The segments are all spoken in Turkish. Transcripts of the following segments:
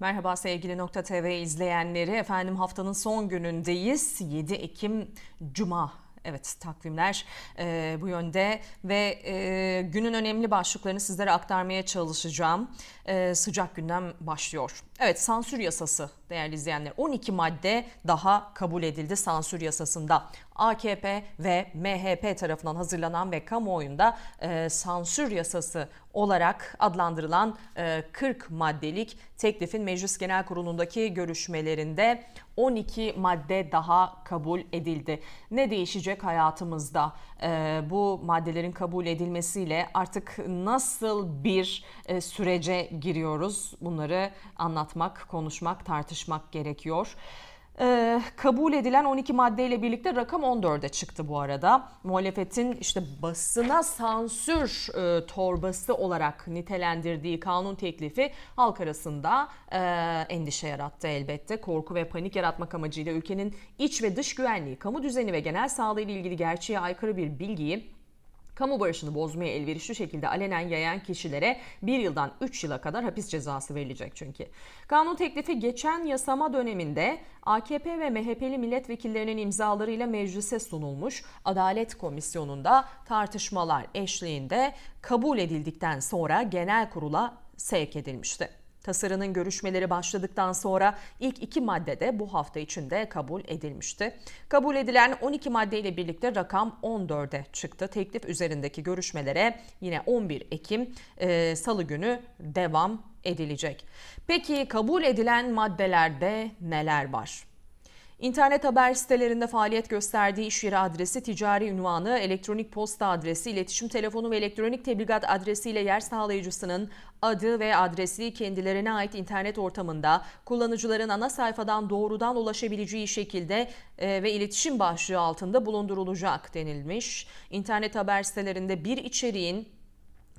Merhaba sevgili Nokta TV izleyenleri. Efendim haftanın son günündeyiz. 7 Ekim Cuma Evet takvimler e, bu yönde ve e, günün önemli başlıklarını sizlere aktarmaya çalışacağım. E, sıcak gündem başlıyor. Evet sansür yasası değerli izleyenler 12 madde daha kabul edildi sansür yasasında. AKP ve MHP tarafından hazırlanan ve kamuoyunda e, sansür yasası olarak adlandırılan e, 40 maddelik teklifin Meclis Genel Kurulu'ndaki görüşmelerinde 12 madde daha kabul edildi. Ne değişecek hayatımızda? E, bu maddelerin kabul edilmesiyle artık nasıl bir e, sürece giriyoruz? Bunları anlatmak, konuşmak, tartışmak gerekiyor kabul edilen 12 maddeyle birlikte rakam 14'e çıktı bu arada. Muhalefetin işte basına sansür e, torbası olarak nitelendirdiği kanun teklifi halk arasında e, endişe yarattı elbette. Korku ve panik yaratmak amacıyla ülkenin iç ve dış güvenliği, kamu düzeni ve genel sağlığı ile ilgili gerçeğe aykırı bir bilgiyi kamu barışını bozmaya elverişli şekilde alenen yayan kişilere bir yıldan 3 yıla kadar hapis cezası verilecek çünkü. Kanun teklifi geçen yasama döneminde AKP ve MHP'li milletvekillerinin imzalarıyla meclise sunulmuş. Adalet Komisyonu'nda tartışmalar eşliğinde kabul edildikten sonra genel kurula sevk edilmişti. Tasarının görüşmeleri başladıktan sonra ilk iki madde de bu hafta içinde kabul edilmişti. Kabul edilen 12 maddeyle birlikte rakam 14'e çıktı. Teklif üzerindeki görüşmelere yine 11 Ekim e, Salı günü devam edilecek. Peki kabul edilen maddelerde neler var? İnternet haber sitelerinde faaliyet gösterdiği iş yeri adresi, ticari ünvanı, elektronik posta adresi, iletişim telefonu ve elektronik tebligat adresiyle yer sağlayıcısının adı ve adresi kendilerine ait internet ortamında kullanıcıların ana sayfadan doğrudan ulaşabileceği şekilde e, ve iletişim başlığı altında bulundurulacak denilmiş. İnternet haber sitelerinde bir içeriğin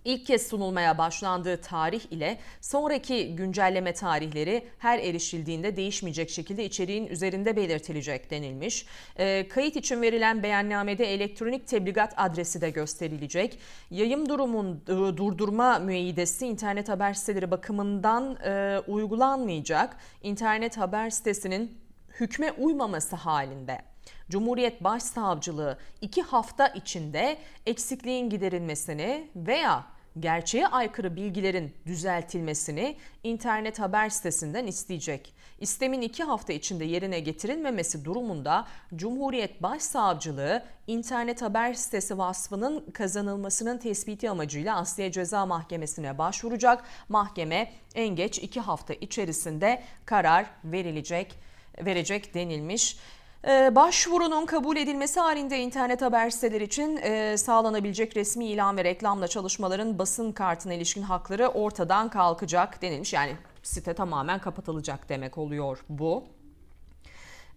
İlk kez sunulmaya başlandığı tarih ile sonraki güncelleme tarihleri her erişildiğinde değişmeyecek şekilde içeriğin üzerinde belirtilecek denilmiş. E, kayıt için verilen beyannamede elektronik tebligat adresi de gösterilecek. Yayım durumun e, durdurma müeyyidesi internet haber siteleri bakımından e, uygulanmayacak. İnternet haber sitesinin hükme uymaması halinde Cumhuriyet Başsavcılığı iki hafta içinde eksikliğin giderilmesini veya gerçeğe aykırı bilgilerin düzeltilmesini internet haber sitesinden isteyecek. İstemin iki hafta içinde yerine getirilmemesi durumunda Cumhuriyet Başsavcılığı internet haber sitesi vasfının kazanılmasının tespiti amacıyla Asliye Ceza Mahkemesi'ne başvuracak. Mahkeme en geç iki hafta içerisinde karar verilecek verecek denilmiş. Ee, başvurunun kabul edilmesi halinde internet haber siteleri için e, sağlanabilecek resmi ilan ve reklamla çalışmaların basın kartına ilişkin hakları ortadan kalkacak denilmiş. Yani site tamamen kapatılacak demek oluyor bu.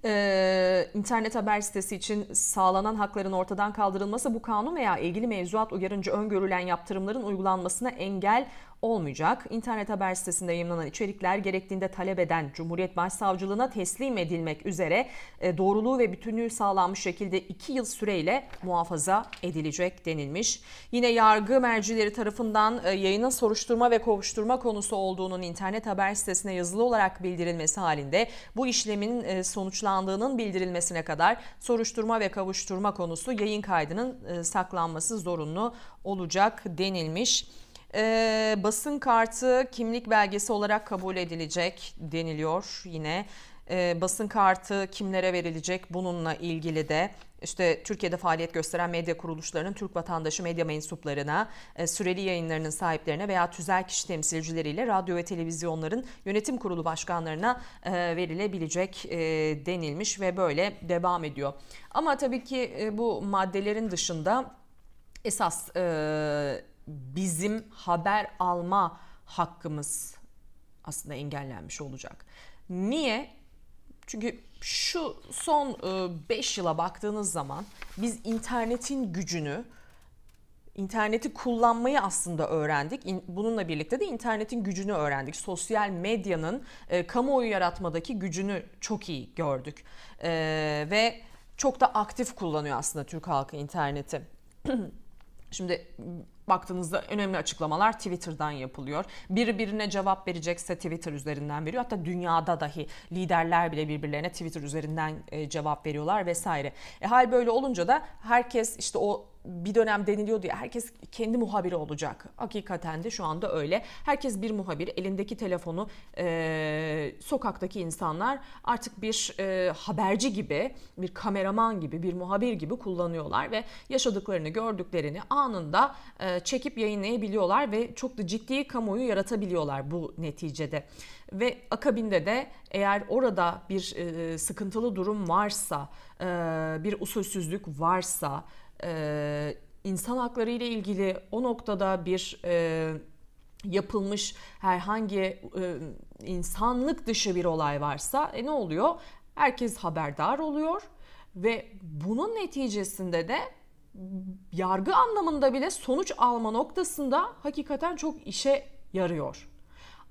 İnternet internet haber sitesi için sağlanan hakların ortadan kaldırılması bu kanun veya ilgili mevzuat uyarınca öngörülen yaptırımların uygulanmasına engel olmayacak. İnternet haber sitesinde yayınlanan içerikler gerektiğinde talep eden Cumhuriyet Başsavcılığına teslim edilmek üzere e, doğruluğu ve bütünlüğü sağlanmış şekilde 2 yıl süreyle muhafaza edilecek denilmiş. Yine yargı mercileri tarafından e, yayının soruşturma ve kovuşturma konusu olduğunun internet haber sitesine yazılı olarak bildirilmesi halinde bu işlemin e, sonuçlandığının bildirilmesine kadar soruşturma ve kovuşturma konusu yayın kaydının saklanması zorunlu olacak denilmiş e, basın kartı kimlik belgesi olarak kabul edilecek deniliyor yine. E, basın kartı kimlere verilecek bununla ilgili de işte Türkiye'de faaliyet gösteren medya kuruluşlarının Türk vatandaşı medya mensuplarına, e, süreli yayınlarının sahiplerine veya tüzel kişi temsilcileriyle radyo ve televizyonların yönetim kurulu başkanlarına e, verilebilecek e, denilmiş ve böyle devam ediyor. Ama tabii ki bu maddelerin dışında esas bizim haber alma hakkımız aslında engellenmiş olacak. Niye? Çünkü şu son 5 e, yıla baktığınız zaman biz internetin gücünü, interneti kullanmayı aslında öğrendik. Bununla birlikte de internetin gücünü öğrendik. Sosyal medyanın e, kamuoyu yaratmadaki gücünü çok iyi gördük. E, ve çok da aktif kullanıyor aslında Türk halkı interneti. Şimdi baktığınızda önemli açıklamalar Twitter'dan yapılıyor. Birbirine cevap verecekse Twitter üzerinden veriyor. Hatta dünyada dahi liderler bile birbirlerine Twitter üzerinden e, cevap veriyorlar vesaire. E, hal böyle olunca da herkes işte o bir dönem deniliyordu ya herkes kendi muhabiri olacak. Hakikaten de şu anda öyle. Herkes bir muhabir. Elindeki telefonu e, sokaktaki insanlar artık bir e, haberci gibi, bir kameraman gibi, bir muhabir gibi kullanıyorlar ve yaşadıklarını, gördüklerini anında e, çekip yayınlayabiliyorlar ve çok da ciddi kamuoyu yaratabiliyorlar bu neticede. Ve akabinde de eğer orada bir e, sıkıntılı durum varsa, e, bir usulsüzlük varsa, e, insan hakları ile ilgili o noktada bir e, yapılmış herhangi e, insanlık dışı bir olay varsa e, ne oluyor? Herkes haberdar oluyor ve bunun neticesinde de yargı anlamında bile sonuç alma noktasında hakikaten çok işe yarıyor.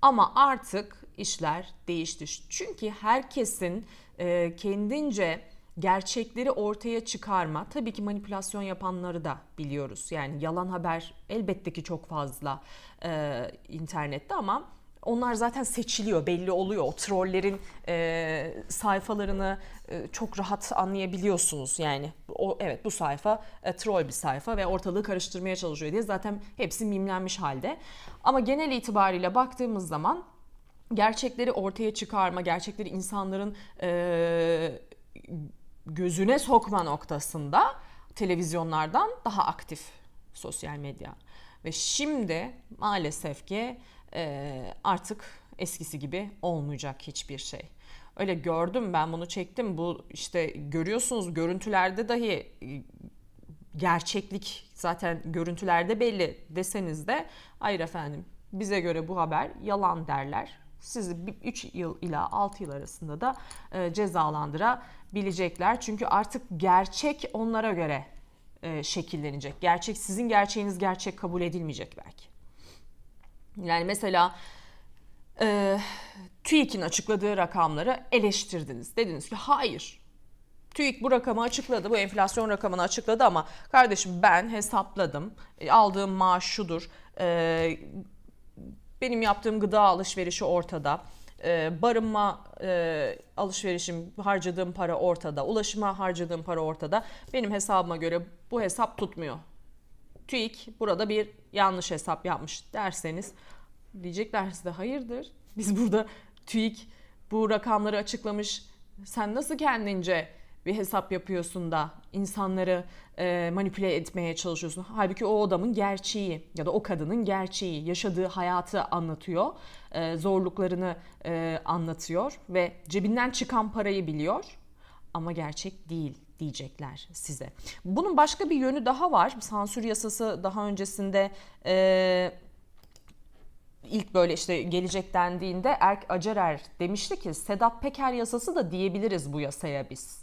Ama artık işler değişti. Çünkü herkesin e, kendince gerçekleri ortaya çıkarma. Tabii ki manipülasyon yapanları da biliyoruz. Yani yalan haber elbette ki çok fazla e, internette ama onlar zaten seçiliyor, belli oluyor. O trollerin e, sayfalarını e, çok rahat anlayabiliyorsunuz. Yani o evet bu sayfa e, troll bir sayfa ve ortalığı karıştırmaya çalışıyor diye zaten hepsi mimlenmiş halde. Ama genel itibariyle baktığımız zaman gerçekleri ortaya çıkarma, gerçekleri insanların e, gözüne sokma noktasında televizyonlardan daha aktif sosyal medya. Ve şimdi maalesef ki e, artık eskisi gibi olmayacak hiçbir şey. Öyle gördüm ben bunu çektim. Bu işte görüyorsunuz görüntülerde dahi e, gerçeklik zaten görüntülerde belli deseniz de hayır efendim bize göre bu haber yalan derler. Sizi 3 yıl ila 6 yıl arasında da e, cezalandıra bilecekler. Çünkü artık gerçek onlara göre e, şekillenecek. Gerçek sizin gerçeğiniz gerçek kabul edilmeyecek belki. Yani mesela e, TÜİK'in açıkladığı rakamları eleştirdiniz. Dediniz ki hayır TÜİK bu rakamı açıkladı, bu enflasyon rakamını açıkladı ama kardeşim ben hesapladım, e, aldığım maaş şudur, e, benim yaptığım gıda alışverişi ortada, e, barınma e, alışverişim harcadığım para ortada, ulaşıma harcadığım para ortada. Benim hesabıma göre bu hesap tutmuyor. TÜİK burada bir yanlış hesap yapmış derseniz diyecekler size hayırdır. Biz burada TÜİK bu rakamları açıklamış. Sen nasıl kendince bir hesap yapıyorsun da insanları e, manipüle etmeye çalışıyorsun. Halbuki o adamın gerçeği ya da o kadının gerçeği, yaşadığı hayatı anlatıyor, e, zorluklarını e, anlatıyor ve cebinden çıkan parayı biliyor ama gerçek değil diyecekler size. Bunun başka bir yönü daha var. Sansür yasası daha öncesinde e, ilk böyle işte gelecek dendiğinde Erk Acerer demişti ki Sedat Peker yasası da diyebiliriz bu yasaya biz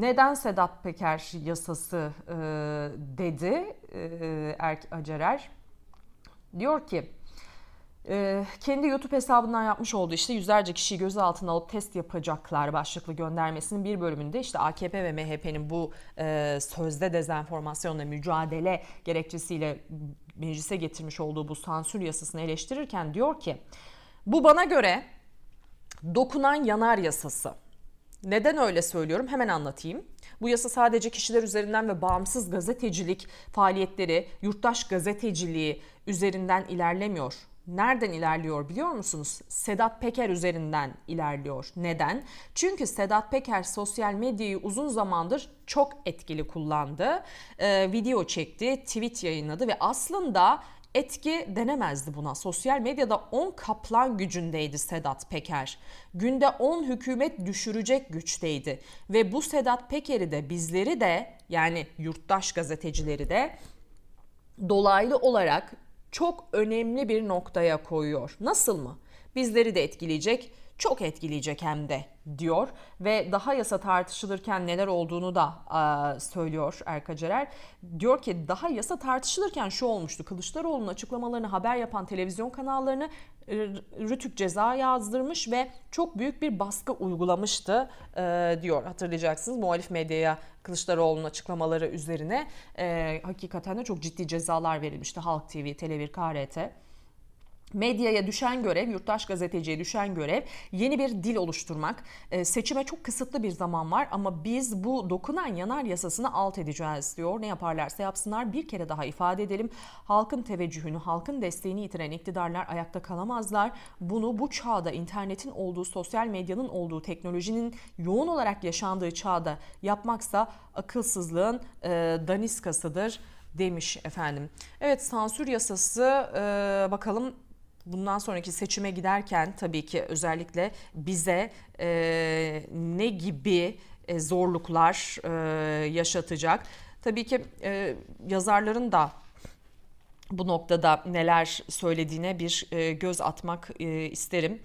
neden Sedat Peker yasası e, dedi e, Erk Acerer? Diyor ki e, kendi YouTube hesabından yapmış olduğu işte yüzlerce kişiyi gözaltına alıp test yapacaklar başlıklı göndermesinin bir bölümünde işte AKP ve MHP'nin bu e, sözde dezenformasyonla mücadele gerekçesiyle meclise getirmiş olduğu bu sansür yasasını eleştirirken diyor ki bu bana göre dokunan yanar yasası neden öyle söylüyorum? Hemen anlatayım. Bu yasa sadece kişiler üzerinden ve bağımsız gazetecilik faaliyetleri, yurttaş gazeteciliği üzerinden ilerlemiyor. Nereden ilerliyor biliyor musunuz? Sedat Peker üzerinden ilerliyor. Neden? Çünkü Sedat Peker sosyal medyayı uzun zamandır çok etkili kullandı. Ee, video çekti, tweet yayınladı ve aslında etki denemezdi buna. Sosyal medyada 10 kaplan gücündeydi Sedat Peker. Günde 10 hükümet düşürecek güçteydi. Ve bu Sedat Peker'i de bizleri de yani yurttaş gazetecileri de dolaylı olarak çok önemli bir noktaya koyuyor. Nasıl mı? Bizleri de etkileyecek çok etkileyecek hem de diyor ve daha yasa tartışılırken neler olduğunu da e, söylüyor Erkacerer. Diyor ki daha yasa tartışılırken şu olmuştu. Kılıçdaroğlu'nun açıklamalarını haber yapan televizyon kanallarını e, Rütük ceza yazdırmış ve çok büyük bir baskı uygulamıştı e, diyor. Hatırlayacaksınız muhalif medyaya Kılıçdaroğlu'nun açıklamaları üzerine e, hakikaten de çok ciddi cezalar verilmişti Halk TV, tele KRT. Medyaya düşen görev, yurttaş gazeteciye düşen görev yeni bir dil oluşturmak. Ee, seçime çok kısıtlı bir zaman var ama biz bu dokunan yanar yasasını alt edeceğiz diyor. Ne yaparlarsa yapsınlar bir kere daha ifade edelim. Halkın teveccühünü, halkın desteğini yitiren iktidarlar ayakta kalamazlar. Bunu bu çağda internetin olduğu, sosyal medyanın olduğu, teknolojinin yoğun olarak yaşandığı çağda yapmaksa akılsızlığın e, daniskasıdır demiş efendim. Evet sansür yasası e, bakalım bundan sonraki seçime giderken tabii ki özellikle bize e, ne gibi e, zorluklar e, yaşatacak? Tabii ki e, yazarların da bu noktada neler söylediğine bir e, göz atmak e, isterim.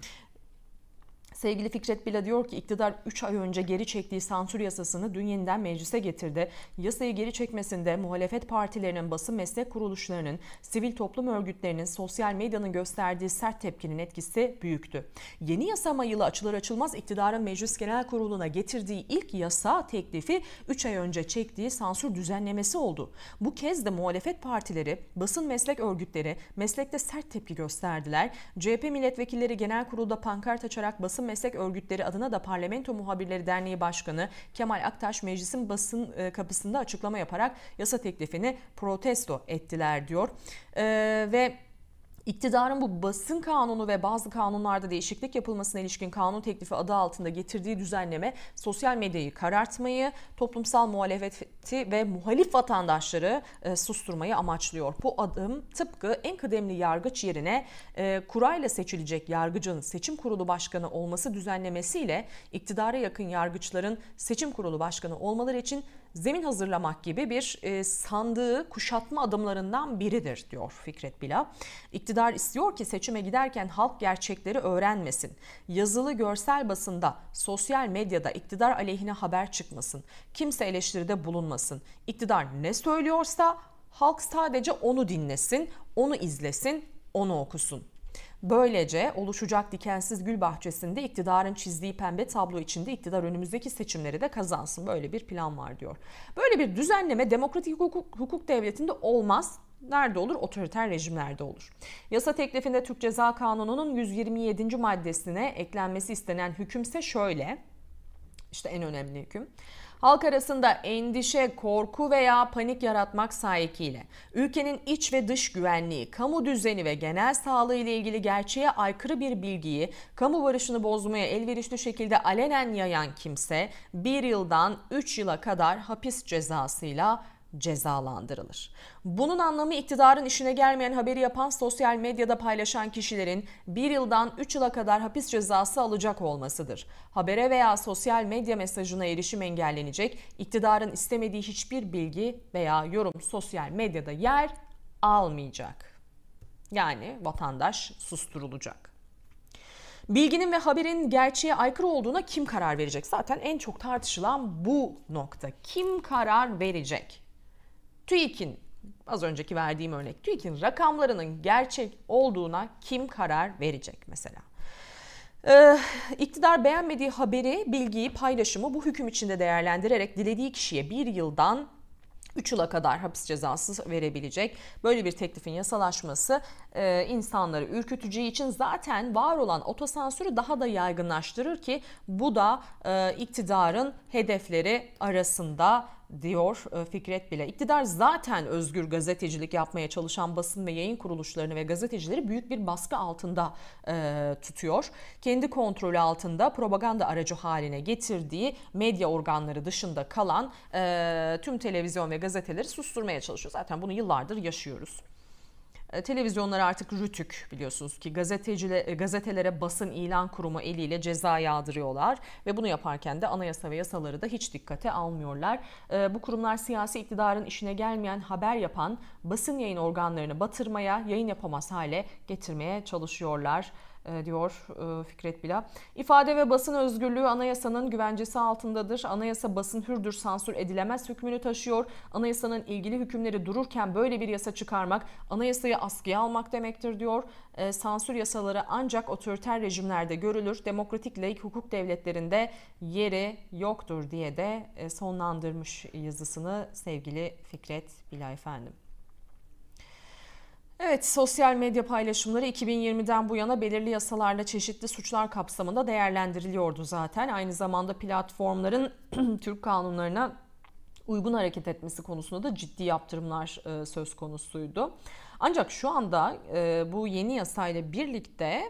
Sevgili Fikret Bila diyor ki iktidar 3 ay önce geri çektiği sansür yasasını dün yeniden meclise getirdi. Yasayı geri çekmesinde muhalefet partilerinin, basın meslek kuruluşlarının, sivil toplum örgütlerinin, sosyal medyanın gösterdiği sert tepkinin etkisi büyüktü. Yeni yasa mayılı açılır açılmaz iktidarın Meclis Genel Kurulu'na getirdiği ilk yasa teklifi 3 ay önce çektiği sansür düzenlemesi oldu. Bu kez de muhalefet partileri, basın meslek örgütleri meslekte sert tepki gösterdiler. CHP milletvekilleri genel kurulda pankart açarak basın meslek örgütleri adına da Parlamento Muhabirleri Derneği Başkanı Kemal Aktaş meclisin basın e, kapısında açıklama yaparak yasa teklifini protesto ettiler diyor. Ee, ve İktidarın bu basın kanunu ve bazı kanunlarda değişiklik yapılmasına ilişkin kanun teklifi adı altında getirdiği düzenleme sosyal medyayı karartmayı, toplumsal muhalefeti ve muhalif vatandaşları e, susturmayı amaçlıyor. Bu adım tıpkı en kıdemli yargıç yerine e, kurayla seçilecek yargıcın seçim kurulu başkanı olması düzenlemesiyle iktidara yakın yargıçların seçim kurulu başkanı olmaları için zemin hazırlamak gibi bir e, sandığı kuşatma adımlarından biridir diyor Fikret Bila. İktidar istiyor ki seçime giderken halk gerçekleri öğrenmesin. Yazılı görsel basında, sosyal medyada iktidar aleyhine haber çıkmasın. Kimse eleştiride bulunmasın. İktidar ne söylüyorsa halk sadece onu dinlesin, onu izlesin, onu okusun. Böylece oluşacak dikensiz gül bahçesinde iktidarın çizdiği pembe tablo içinde iktidar önümüzdeki seçimleri de kazansın. Böyle bir plan var diyor. Böyle bir düzenleme demokratik hukuk, hukuk devletinde olmaz. Nerede olur? Otoriter rejimlerde olur. Yasa teklifinde Türk Ceza Kanunu'nun 127. maddesine eklenmesi istenen hükümse şöyle. İşte en önemli hüküm. Halk arasında endişe, korku veya panik yaratmak sahikiyle ülkenin iç ve dış güvenliği, kamu düzeni ve genel sağlığı ile ilgili gerçeğe aykırı bir bilgiyi kamu barışını bozmaya elverişli şekilde alenen yayan kimse bir yıldan 3 yıla kadar hapis cezasıyla cezalandırılır. Bunun anlamı iktidarın işine gelmeyen haberi yapan sosyal medyada paylaşan kişilerin bir yıldan 3 yıla kadar hapis cezası alacak olmasıdır. Habere veya sosyal medya mesajına erişim engellenecek, iktidarın istemediği hiçbir bilgi veya yorum sosyal medyada yer almayacak. Yani vatandaş susturulacak. Bilginin ve haberin gerçeğe aykırı olduğuna kim karar verecek? Zaten en çok tartışılan bu nokta. Kim karar verecek? TÜİK'in az önceki verdiğim örnek TÜİK'in rakamlarının gerçek olduğuna kim karar verecek mesela? Ee, iktidar beğenmediği haberi, bilgiyi, paylaşımı bu hüküm içinde değerlendirerek dilediği kişiye bir yıldan 3 yıla kadar hapis cezası verebilecek. Böyle bir teklifin yasalaşması e, insanları ürküteceği için zaten var olan otosansürü daha da yaygınlaştırır ki bu da e, iktidarın hedefleri arasında diyor e, Fikret bile. İktidar zaten özgür gazetecilik yapmaya çalışan basın ve yayın kuruluşlarını ve gazetecileri büyük bir baskı altında e, tutuyor. Kendi kontrolü altında propaganda aracı haline getirdiği medya organları dışında kalan e, tüm televizyon ve gazeteleri susturmaya çalışıyor. Zaten bunu yıllardır yaşıyoruz. E, Televizyonlara artık rütük biliyorsunuz ki gazetecile, e, gazetelere basın ilan kurumu eliyle ceza yağdırıyorlar ve bunu yaparken de anayasa ve yasaları da hiç dikkate almıyorlar. E, bu kurumlar siyasi iktidarın işine gelmeyen haber yapan basın yayın organlarını batırmaya, yayın yapamaz hale getirmeye çalışıyorlar. E, diyor e, Fikret Bila. İfade ve basın özgürlüğü anayasanın güvencesi altındadır. Anayasa basın hürdür, sansür edilemez hükmünü taşıyor. Anayasanın ilgili hükümleri dururken böyle bir yasa çıkarmak anayasayı askıya almak demektir diyor. E, sansür yasaları ancak otoriter rejimlerde görülür. Demokratik laik hukuk devletlerinde yeri yoktur diye de sonlandırmış yazısını sevgili Fikret Bila efendim. Evet, sosyal medya paylaşımları 2020'den bu yana belirli yasalarla çeşitli suçlar kapsamında değerlendiriliyordu zaten. Aynı zamanda platformların Türk kanunlarına uygun hareket etmesi konusunda da ciddi yaptırımlar e, söz konusuydu. Ancak şu anda e, bu yeni yasayla birlikte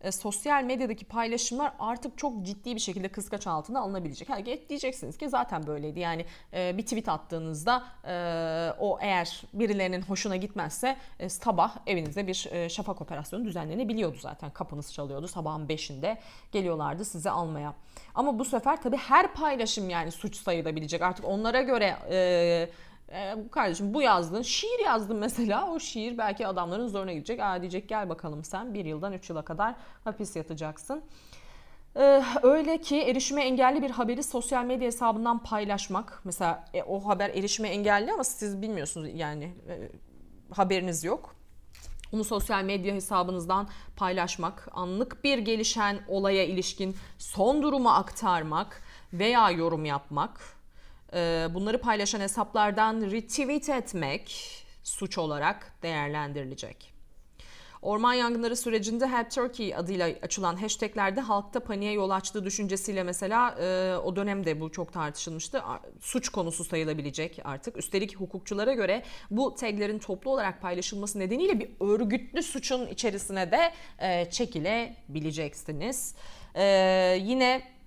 e, sosyal medyadaki paylaşımlar artık çok ciddi bir şekilde kıskaç altına alınabilecek. Ha, diyeceksiniz ki zaten böyleydi. Yani e, bir tweet attığınızda e, o eğer birilerinin hoşuna gitmezse sabah evinize bir e, şafak operasyonu düzenlenebiliyordu zaten. Kapınız çalıyordu sabahın 5'inde geliyorlardı size almaya. Ama bu sefer tabii her paylaşım yani suç sayılabilecek. Artık onlara göre... E, e, kardeşim bu yazdın. Şiir yazdın mesela. O şiir belki adamların zoruna gidecek. Aa diyecek gel bakalım sen bir yıldan üç yıla kadar hapis yatacaksın. Ee, öyle ki erişime engelli bir haberi sosyal medya hesabından paylaşmak. Mesela e, o haber erişime engelli ama siz bilmiyorsunuz yani e, haberiniz yok. Onu sosyal medya hesabınızdan paylaşmak, anlık bir gelişen olaya ilişkin son durumu aktarmak veya yorum yapmak ee, bunları paylaşan hesaplardan retweet etmek suç olarak değerlendirilecek. Orman yangınları sürecinde Help Turkey adıyla açılan hashtaglerde halkta paniğe yol açtığı düşüncesiyle mesela e, o dönemde bu çok tartışılmıştı. Suç konusu sayılabilecek artık. Üstelik hukukçulara göre bu taglerin toplu olarak paylaşılması nedeniyle bir örgütlü suçun içerisine de e, çekilebileceksiniz. E, yine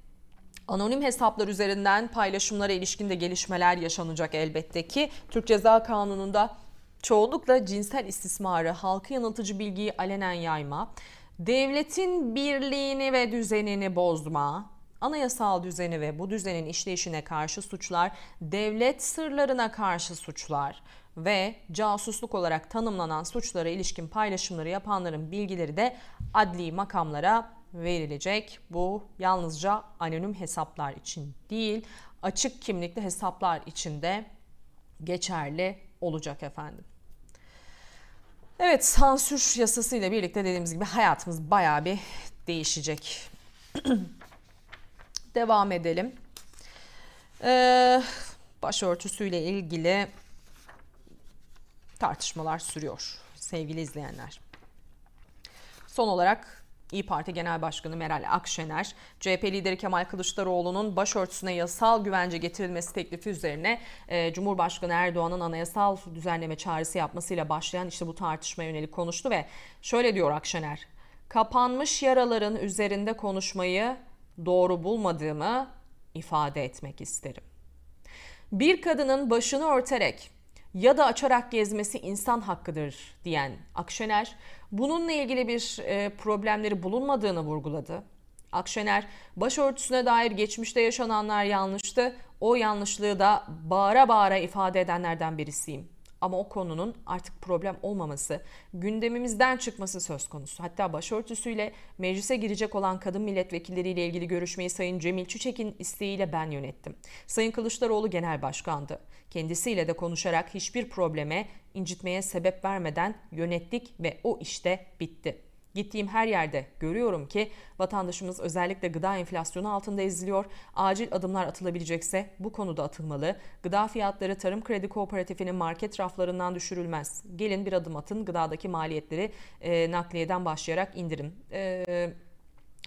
Anonim hesaplar üzerinden paylaşımlara ilişkin de gelişmeler yaşanacak elbette ki. Türk Ceza Kanunu'nda çoğunlukla cinsel istismarı, halkı yanıltıcı bilgiyi alenen yayma, devletin birliğini ve düzenini bozma, anayasal düzeni ve bu düzenin işleyişine karşı suçlar, devlet sırlarına karşı suçlar ve casusluk olarak tanımlanan suçlara ilişkin paylaşımları yapanların bilgileri de adli makamlara verilecek. Bu yalnızca anonim hesaplar için değil, açık kimlikli hesaplar için de geçerli olacak efendim. Evet, sansür yasası ile birlikte dediğimiz gibi hayatımız bayağı bir değişecek. Devam edelim. Ee, başörtüsüyle ilgili tartışmalar sürüyor sevgili izleyenler. Son olarak İyi Parti Genel Başkanı Meral Akşener, CHP lideri Kemal Kılıçdaroğlu'nun başörtüsüne yasal güvence getirilmesi teklifi üzerine e, Cumhurbaşkanı Erdoğan'ın anayasal düzenleme çağrısı yapmasıyla başlayan işte bu tartışma yönelik konuştu ve şöyle diyor Akşener. Kapanmış yaraların üzerinde konuşmayı doğru bulmadığımı ifade etmek isterim. Bir kadının başını örterek ya da açarak gezmesi insan hakkıdır diyen Akşener bununla ilgili bir e, problemleri bulunmadığını vurguladı. Akşener başörtüsüne dair geçmişte yaşananlar yanlıştı. O yanlışlığı da bağıra bağıra ifade edenlerden birisiyim. Ama o konunun artık problem olmaması, gündemimizden çıkması söz konusu. Hatta başörtüsüyle meclise girecek olan kadın milletvekilleriyle ilgili görüşmeyi Sayın Cemil Çiçek'in isteğiyle ben yönettim. Sayın Kılıçdaroğlu genel başkandı. Kendisiyle de konuşarak hiçbir probleme, incitmeye sebep vermeden yönettik ve o işte bitti. Gittiğim her yerde görüyorum ki vatandaşımız özellikle gıda enflasyonu altında eziliyor. Acil adımlar atılabilecekse bu konuda atılmalı. Gıda fiyatları Tarım Kredi Kooperatifi'nin market raflarından düşürülmez. Gelin bir adım atın gıdadaki maliyetleri e, nakliyeden başlayarak indirin. E,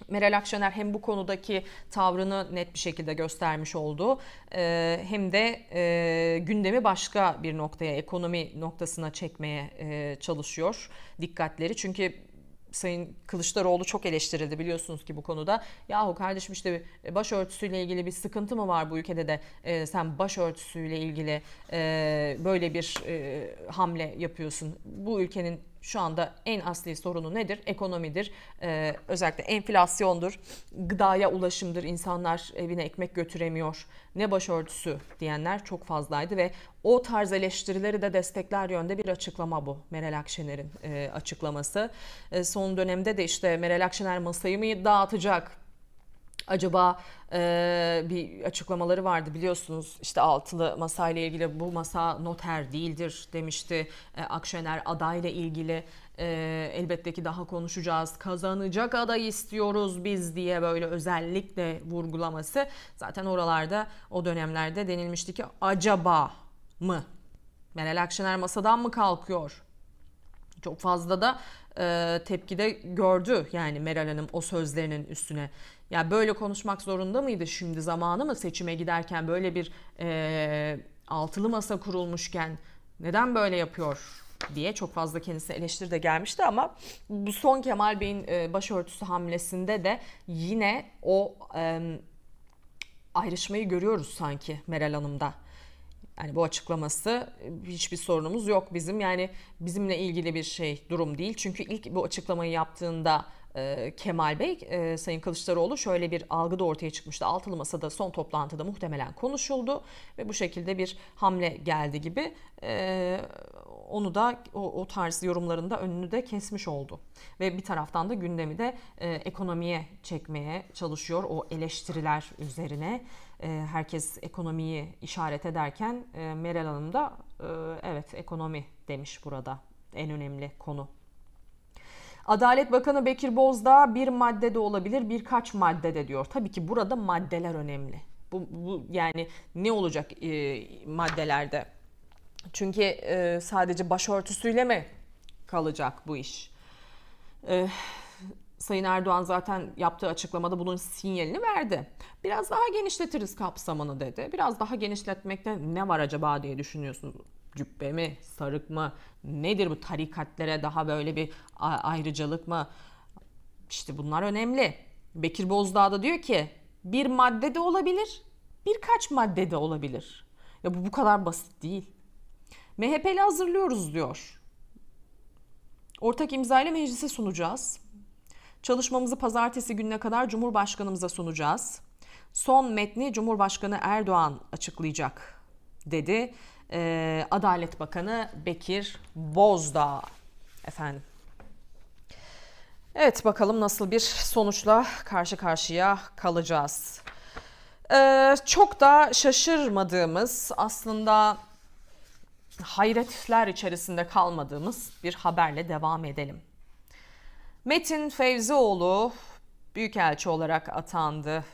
Meral Akşener hem bu konudaki tavrını net bir şekilde göstermiş oldu e, hem de e, gündemi başka bir noktaya ekonomi noktasına çekmeye e, çalışıyor dikkatleri. Çünkü Sayın Kılıçdaroğlu çok eleştirildi biliyorsunuz ki bu konuda. Yahu kardeşim işte e, başörtüsüyle ilgili bir sıkıntı mı var bu ülkede de e, sen başörtüsüyle ilgili e, böyle bir e, hamle yapıyorsun. Bu ülkenin şu anda en asli sorunu nedir? Ekonomidir. Ee, özellikle enflasyondur. Gıdaya ulaşımdır. İnsanlar evine ekmek götüremiyor. Ne başörtüsü diyenler çok fazlaydı ve o tarz eleştirileri de destekler yönde bir açıklama bu Meral Akşener'in e, açıklaması. E, son dönemde de işte Meral Akşener masayı mı dağıtacak? acaba e, bir açıklamaları vardı biliyorsunuz işte altılı masayla ilgili bu masa noter değildir demişti e, Akşener adayla ilgili e, elbette ki daha konuşacağız kazanacak aday istiyoruz biz diye böyle özellikle vurgulaması zaten oralarda o dönemlerde denilmişti ki acaba mı Meral Akşener masadan mı kalkıyor çok fazla da e, tepkide gördü yani Meral Hanım o sözlerinin üstüne ya böyle konuşmak zorunda mıydı şimdi zamanı mı seçime giderken böyle bir e, altılı masa kurulmuşken neden böyle yapıyor diye çok fazla kendisine eleştiri de gelmişti ama bu son Kemal Bey'in e, başörtüsü hamlesinde de yine o e, ayrışmayı görüyoruz sanki Meral Hanım'da. Yani bu açıklaması hiçbir sorunumuz yok bizim. Yani bizimle ilgili bir şey durum değil. Çünkü ilk bu açıklamayı yaptığında ee, Kemal Bey, e, Sayın Kılıçdaroğlu şöyle bir algı da ortaya çıkmıştı. Altılı Masa'da son toplantıda muhtemelen konuşuldu ve bu şekilde bir hamle geldi gibi e, onu da o, o tarz yorumlarında önünü de kesmiş oldu. Ve bir taraftan da gündemi de e, ekonomiye çekmeye çalışıyor o eleştiriler üzerine. E, herkes ekonomiyi işaret ederken e, Meral Hanım da e, evet ekonomi demiş burada en önemli konu Adalet Bakanı Bekir Bozdağ bir maddede olabilir birkaç maddede diyor. Tabii ki burada maddeler önemli. Bu, bu yani ne olacak e, maddelerde? Çünkü e, sadece başörtüsüyle mi kalacak bu iş? E, Sayın Erdoğan zaten yaptığı açıklamada bunun sinyalini verdi. Biraz daha genişletiriz kapsamını dedi. Biraz daha genişletmekte ne var acaba diye düşünüyorsunuz cübbe mi, sarık mı, nedir bu tarikatlere daha böyle bir ayrıcalık mı? İşte bunlar önemli. Bekir Bozdağ da diyor ki bir madde de olabilir, birkaç madde de olabilir. Ya bu bu kadar basit değil. MHP'li hazırlıyoruz diyor. Ortak imzayla meclise sunacağız. Çalışmamızı pazartesi gününe kadar Cumhurbaşkanımıza sunacağız. Son metni Cumhurbaşkanı Erdoğan açıklayacak dedi e, Adalet Bakanı Bekir Bozdağ efendim. Evet bakalım nasıl bir sonuçla karşı karşıya kalacağız. Ee, çok da şaşırmadığımız aslında hayretler içerisinde kalmadığımız bir haberle devam edelim. Metin Fevzioğlu büyükelçi olarak atandı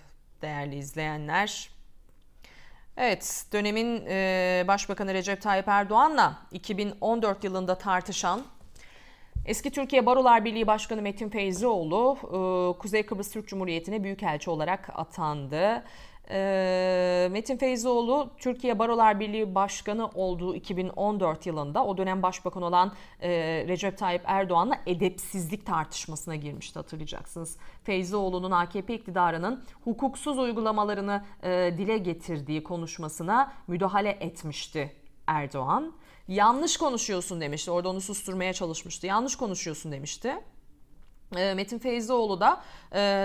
değerli izleyenler. Evet, dönemin e, Başbakanı Recep Tayyip Erdoğan'la 2014 yılında tartışan eski Türkiye Barolar Birliği Başkanı Metin Feyzioğlu e, Kuzey Kıbrıs Türk Cumhuriyeti'ne büyükelçi olarak atandı. Ee, Metin Feyzoğlu Türkiye Barolar Birliği Başkanı olduğu 2014 yılında o dönem başbakan olan e, Recep Tayyip Erdoğan'la edepsizlik tartışmasına girmişti hatırlayacaksınız. Feyzoğlu'nun AKP iktidarının hukuksuz uygulamalarını e, dile getirdiği konuşmasına müdahale etmişti Erdoğan. Yanlış konuşuyorsun demişti. Orada onu susturmaya çalışmıştı. Yanlış konuşuyorsun demişti. E, Metin Feyzoğlu da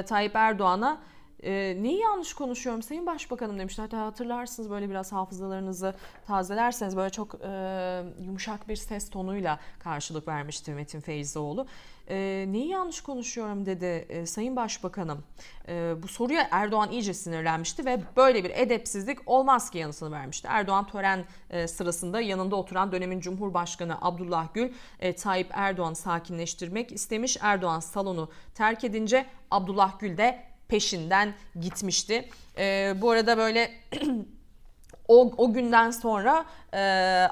Tayyip Erdoğan'a e, neyi yanlış konuşuyorum Sayın Başbakanım demişti. Hatta hatırlarsınız böyle biraz hafızalarınızı tazelerseniz böyle çok e, yumuşak bir ses tonuyla karşılık vermişti Metin Feyzoğlu. E, neyi yanlış konuşuyorum dedi e, Sayın Başbakanım. E, bu soruya Erdoğan iyice sinirlenmişti ve böyle bir edepsizlik olmaz ki yanıtını vermişti. Erdoğan tören e, sırasında yanında oturan dönemin Cumhurbaşkanı Abdullah Gül e, Tayyip Erdoğan sakinleştirmek istemiş. Erdoğan salonu terk edince Abdullah Gül de peşinden gitmişti. E, bu arada böyle o, o günden sonra e,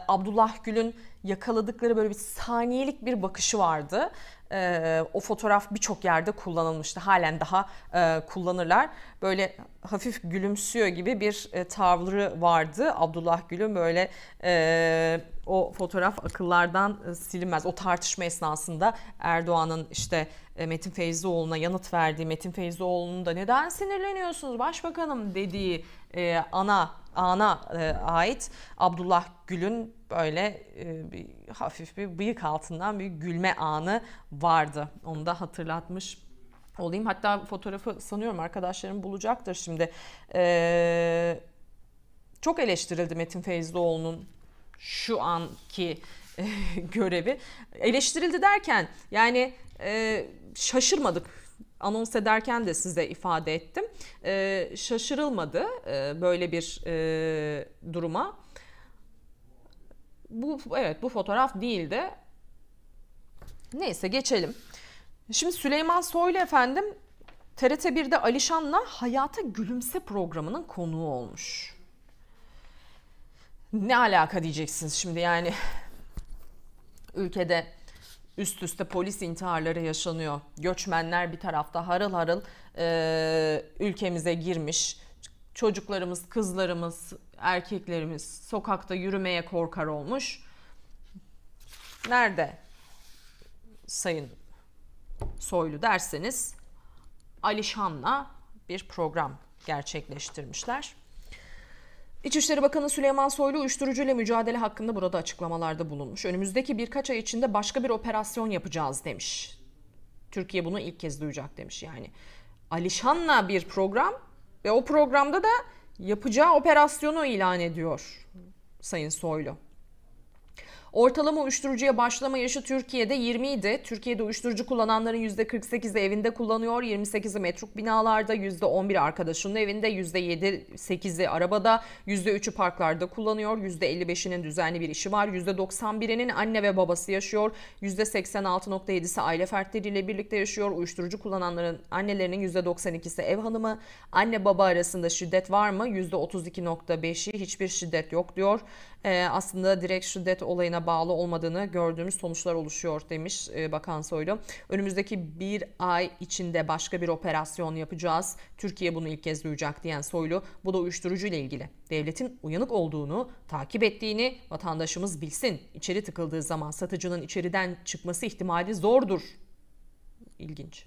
Abdullah Gül'ün yakaladıkları böyle bir saniyelik bir bakışı vardı e, o fotoğraf birçok yerde kullanılmıştı. Halen daha e, kullanırlar. Böyle hafif gülümsüyor gibi bir e, tavrı vardı. Abdullah Gül'ün böyle e, o fotoğraf akıllardan e, silinmez. O tartışma esnasında Erdoğan'ın işte e, Metin Feyzioğlu'na yanıt verdiği, Metin Feyzioğlu'nun da neden sinirleniyorsunuz başbakanım dediği e, ana ana e, ait Abdullah Gül'ün böyle e, bir, hafif bir bıyık altından bir gülme anı vardı. Onu da hatırlatmış olayım. Hatta fotoğrafı sanıyorum arkadaşlarım bulacaktır şimdi. Ee, çok eleştirildi Metin Feyzioğlu'nun şu anki e, görevi. Eleştirildi derken yani e, şaşırmadık anons ederken de size ifade ettim. E, şaşırılmadı e, böyle bir e, duruma. Bu evet bu fotoğraf değildi. neyse geçelim. Şimdi Süleyman Soylu efendim TRT 1'de Alişan'la Hayata Gülümse programının konuğu olmuş. Ne alaka diyeceksiniz şimdi yani ülkede Üst üste polis intiharları yaşanıyor. Göçmenler bir tarafta harıl harıl e, ülkemize girmiş. Çocuklarımız, kızlarımız, erkeklerimiz sokakta yürümeye korkar olmuş. Nerede Sayın Soylu derseniz Alişan'la bir program gerçekleştirmişler. İçişleri Bakanı Süleyman Soylu uyuşturucuyla mücadele hakkında burada açıklamalarda bulunmuş. Önümüzdeki birkaç ay içinde başka bir operasyon yapacağız demiş. Türkiye bunu ilk kez duyacak demiş yani. Alişan'la bir program ve o programda da yapacağı operasyonu ilan ediyor Sayın Soylu. Ortalama uyuşturucuya başlama yaşı Türkiye'de 20 idi. Türkiye'de uyuşturucu kullananların %48'i evinde kullanıyor. 28'i metruk binalarda, %11 arkadaşının evinde, %7-8'i arabada, %3'ü parklarda kullanıyor. %55'inin düzenli bir işi var. %91'inin anne ve babası yaşıyor. %86.7'si aile fertleriyle birlikte yaşıyor. Uyuşturucu kullananların annelerinin %92'si ev hanımı. Anne baba arasında şiddet var mı? %32.5'i hiçbir şiddet yok diyor. Ee, aslında direkt şiddet olayına bağlı olmadığını gördüğümüz sonuçlar oluşuyor demiş e, Bakan Soylu. Önümüzdeki bir ay içinde başka bir operasyon yapacağız. Türkiye bunu ilk kez duyacak diyen Soylu bu da uyuşturucu ile ilgili. Devletin uyanık olduğunu, takip ettiğini vatandaşımız bilsin. İçeri tıkıldığı zaman satıcının içeriden çıkması ihtimali zordur. İlginç.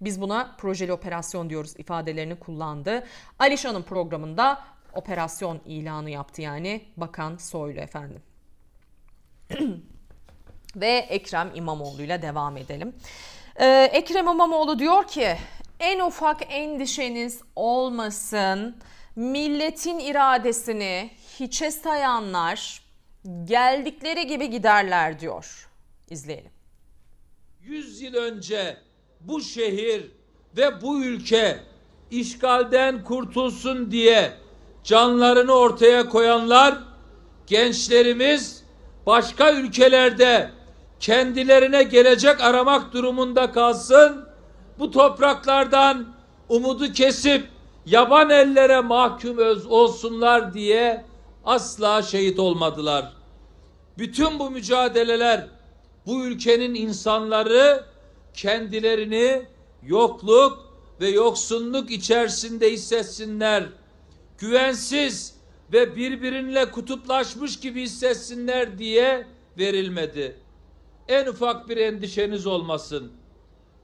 Biz buna projeli operasyon diyoruz ifadelerini kullandı. Alişan'ın programında operasyon ilanı yaptı yani Bakan Soylu efendim. Ve Ekrem İmamoğlu ile devam edelim. Ee, Ekrem İmamoğlu diyor ki en ufak endişeniz olmasın. Milletin iradesini hiçe sayanlar geldikleri gibi giderler diyor. İzleyelim. 100 yıl önce bu şehir ve bu ülke işgalden kurtulsun diye canlarını ortaya koyanlar gençlerimiz başka ülkelerde kendilerine gelecek aramak durumunda kalsın. Bu topraklardan umudu kesip yaban ellere mahkum olsunlar diye asla şehit olmadılar. Bütün bu mücadeleler bu ülkenin insanları kendilerini yokluk ve yoksunluk içerisinde hissetsinler güvensiz ve birbirinle kutuplaşmış gibi hissetsinler diye verilmedi. En ufak bir endişeniz olmasın.